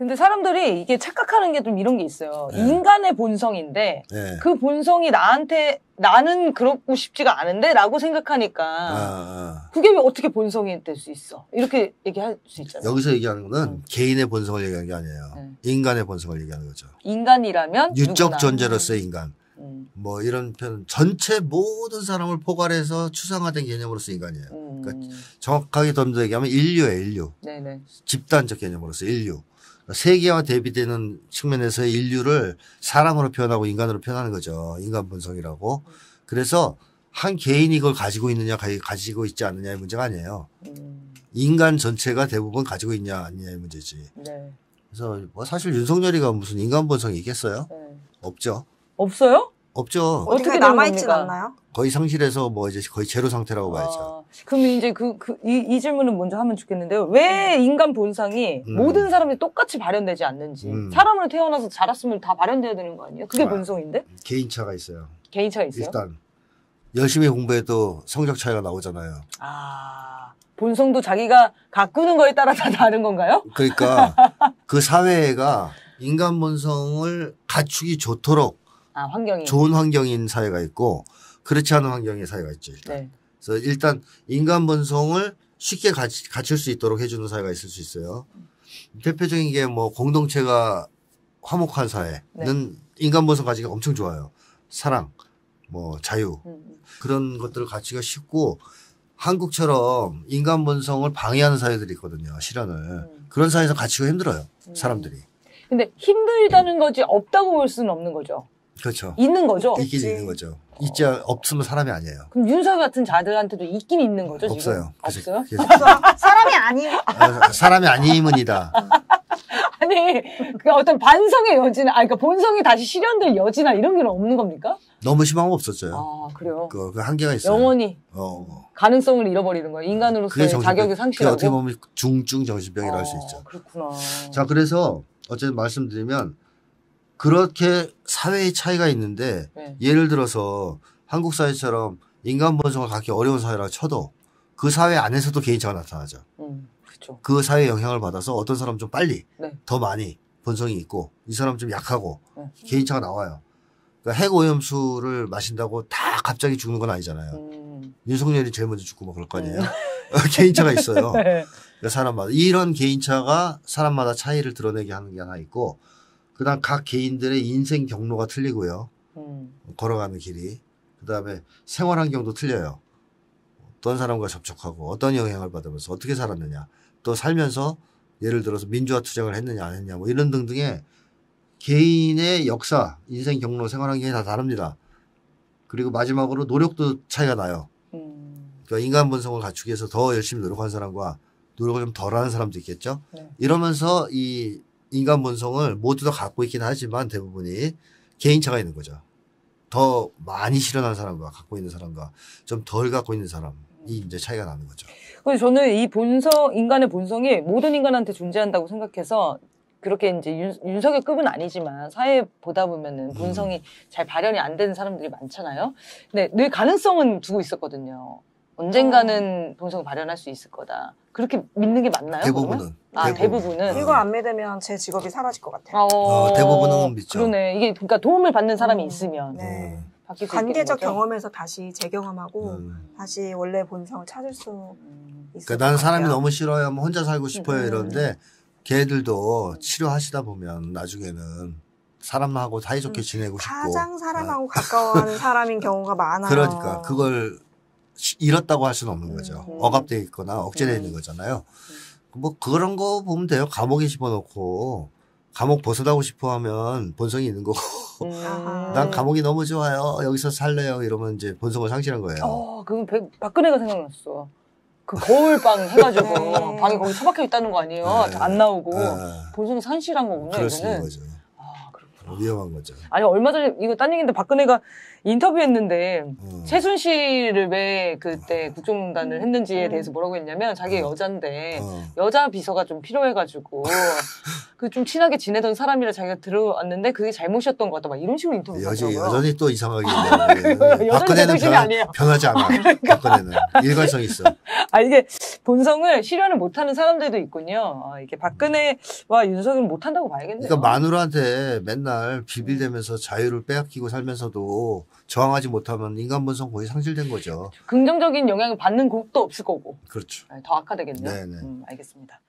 근데 사람들이 이게 착각하는 게 좀 이런 게 있어요. 네. 인간의 본성인데 네. 그 본성이 나한테 나는 그렇고 싶지가 않은데라고 생각하니까 아, 아. 그게 왜 어떻게 본성이 될 수 있어? 이렇게 얘기할 수 있잖아요. 여기서 얘기하는 거는 음. 개인의 본성을 얘기하는 게 아니에요. 음. 인간의 본성을 얘기하는 거죠. 인간이라면 유적 존재로서 인간. 음. 뭐 이런 표현 전체 모든 사람을 포괄해서 추상화된 개념으로서 인간이에요. 음. 그러니까 정확하게 더 얘기하면 인류예요, 인류. 네네. 집단적 개념으로서 인류. 세계와 대비되는 측면에서 인류를 사람으로 표현하고 인간으로 표현하는 거죠. 인간 분석이라고. 그래서 한 개인이 이걸 가지고 있느냐 가지고 있지 않느냐의 문제가 아니에요. 음. 인간 전체가 대부분 가지고 있냐 아니냐의 문제지. 네. 그래서 뭐 사실 윤석열이가 무슨 인간 본성이 있겠어요? 네. 없죠. 없어요? 없죠. 어떻게 남아있진 않나요? 거의 상실해서 뭐 이제 거의 제로 상태라고 봐야죠. 아, 그럼 이제 그, 그, 이, 이 질문은 먼저 하면 좋겠는데요. 왜 음. 인간 본성이 음. 모든 사람이 똑같이 발현되지 않는지. 음. 사람으로 태어나서 자랐으면 다 발현돼야 되는 거 아니에요? 그게 아, 본성인데? 개인차가 있어요. 개인차가 있어요? 일단. 열심히 공부해도 성적 차이가 나오잖아요. 아, 본성도 자기가 가꾸는 거에 따라 다 다른 건가요? 그러니까 그 사회가 인간 본성을 갖추기 좋도록 아, 환경이 좋은 환경인 사회가 있고 그렇지 않은 환경의 사회가 있죠 일단. 네. 그래서 일단 인간 본성을 쉽게 갖, 갖출 수 있도록 해주는 사회가 있을 수 있어요. 대표적인 게 뭐 공동체가 화목한 사회는 네. 인간 본성 가지기 엄청 좋아요. 사랑, 뭐 자유 음. 음. 그런 것들을 가치가 쉽고 한국처럼 인간 본성을 방해하는 사회들이 있거든요. 실현을 음. 그런 사회에서 가치가 힘들어요. 음. 사람들이. 음. 근데 힘들다는 거지 없다고 볼 수는 없는 거죠. 그렇죠. 있는 거죠. 있긴 있는 거죠. 있지 없으면 사람이 아니에요. 그럼 윤석열 같은 자들한테도 있긴 있는 거죠 없어요. 그래 없어요? 그래 사람이 아닌 아, 사람이 아님은이다. 아니 그 어떤 반성의 여지나 아 그러니까 본성이 다시 실현될 여지나 이런 게 없는 겁니까? 너무 심망은 없었어요. 아 그래요. 그, 그 한계가 있어요. 영원히 어, 어. 가능성을 잃어버리는 거예요. 인간으로서의 정신 자격이 그, 상실하고. 어떻게 보면 중증 정신병이라 할수 아, 있죠. 그렇구나. 자, 그래서 어쨌든 말씀드리면 그렇게 사회의 차이가 있는데 네. 예를 들어서 한국 사회처럼 인간 본성을 갖기 어려운 사회라 쳐도 그 사회 안에서도 개인차가 나타나죠. 음, 그쵸. 그 사회 영향을 받아서 어떤 사람 좀 빨리 네. 더 많이 본성이 있고 이 사람 좀 약하고 네. 개인차가 나와요. 그러니까 핵 오염수를 마신다고 다 갑자기 죽는 건 아니잖아요. 음. 윤석열이 제일 먼저 죽고 막 그럴 거 네. 아니에요. 음. 개인차가 있어요. 네. 그러니까 사람마다 이런 개인차가 사람마다 차이를 드러내게 하는 게 하나 있고 그다음 각 개인들의 인생 경로가 틀리고요. 음. 걸어가는 길이. 그다음에 생활 환경도 틀려요. 어떤 사람과 접촉하고 어떤 영향을 받으면서 어떻게 살았느냐. 또 살면서 예를 들어서 민주화 투쟁을 했느냐 안 했냐 뭐 이런 등등의 개인의 역사, 인생 경로, 생활 환경이 다 다릅니다. 그리고 마지막으로 노력도 차이가 나요. 음. 그러니까 인간 분석을 갖추기 위해서 더 열심히 노력한 사람과 노력을 좀 덜 하는 사람도 있겠죠. 네. 이러면서 이 인간 본성을 모두 다 갖고 있긴 하지만 대부분이 개인차가 있는 거죠. 더 많이 실현한 사람과 갖고 있는 사람과 좀 덜 갖고 있는 사람이 이제 차이가 나는 거죠. 근 저는 이 본성, 인간의 본성이 모든 인간한테 존재한다고 생각해서 그렇게 이제 윤, 석열 급은 아니지만 사회 보다 보면은 음. 본성이 음. 잘 발현이 안 되는 사람들이 많잖아요. 근데 늘 가능성은 두고 있었거든요. 언젠가는 어. 본성 을 발현할 수 있을 거다. 그렇게 믿는 게 맞나요? 대부분은. 아, 대부분. 은이거안 믿으면 제 직업이 사라질 것 같아요. 어. 어, 대부분은 믿죠. 그러네. 이게 그러니까 도움을 받는 사람이 음. 있으면. 네. 관계적 경험에서 다시 재경험하고 음. 다시 원래 본성을 찾을 수 음. 있을 그러니까 난 사람이 너무 싫어요. 뭐 혼자 살고 음. 싶어요. 이러는데 걔들도 치료하시다 보면 나중에는 사람하고 사이좋게 지내고 싶고 가장 사람하고 아. 가까워하는 사람인 경우가 많아요. 그러니까 그걸 잃었다고 할 수는 없는 거죠. 음. 억압되어 있거나 억제돼 되 있는 네. 거잖아요. 뭐 그런 거 보면 돼요. 감옥에 집어넣고 감옥 벗어나고 싶어 하면 본성이 있는 거고 음. 난 감옥이 너무 좋아요. 여기서 살래요. 이러면 이제 본성을 상실한 거예요. 어, 그럼 배, 박근혜가 생각났어. 그 거울방 해가지고 네. 방이 거기 처박혀 있다는 거 아니에요? 네. 안 나오고 네. 본성이 상실한 거구나. 그럴 수 있는 거죠. 아, 위험한 거죠. 아니 얼마 전에 이거 딴 얘기인데 박근혜가 인터뷰했는데 음. 최순실을 왜 그때 아. 국정농단을 했는지에 음. 대해서 뭐라고 했냐면 자기 가 음. 여잔데 음. 여자 비서가 좀 필요해가지고 그 좀 친하게 지내던 사람이라 자기가 들어왔는데 그게 잘못이었던 것 같다 막 이런 식으로 인터뷰했어 여전히 또 이상하게 아, 박근혜는 변, 변하지 않아. 그러니까. 박근혜는 일관성 있어. 아 이게 본성을 실현을 못하는 사람들도 있군요. 아, 이게 박근혜와 윤석열 못한다고 봐야겠네요. 그러니까 마누라한테 맨날 맨날 비빌대면서 자유를 빼앗기고 살면서도 저항하지 못하면 인간 본성 거의 상실된 거죠. 긍정적인 영향을 받는 곡도 없을 거고. 그렇죠. 네, 더 악화되겠네요. 네네. 네. 음, 알겠습니다.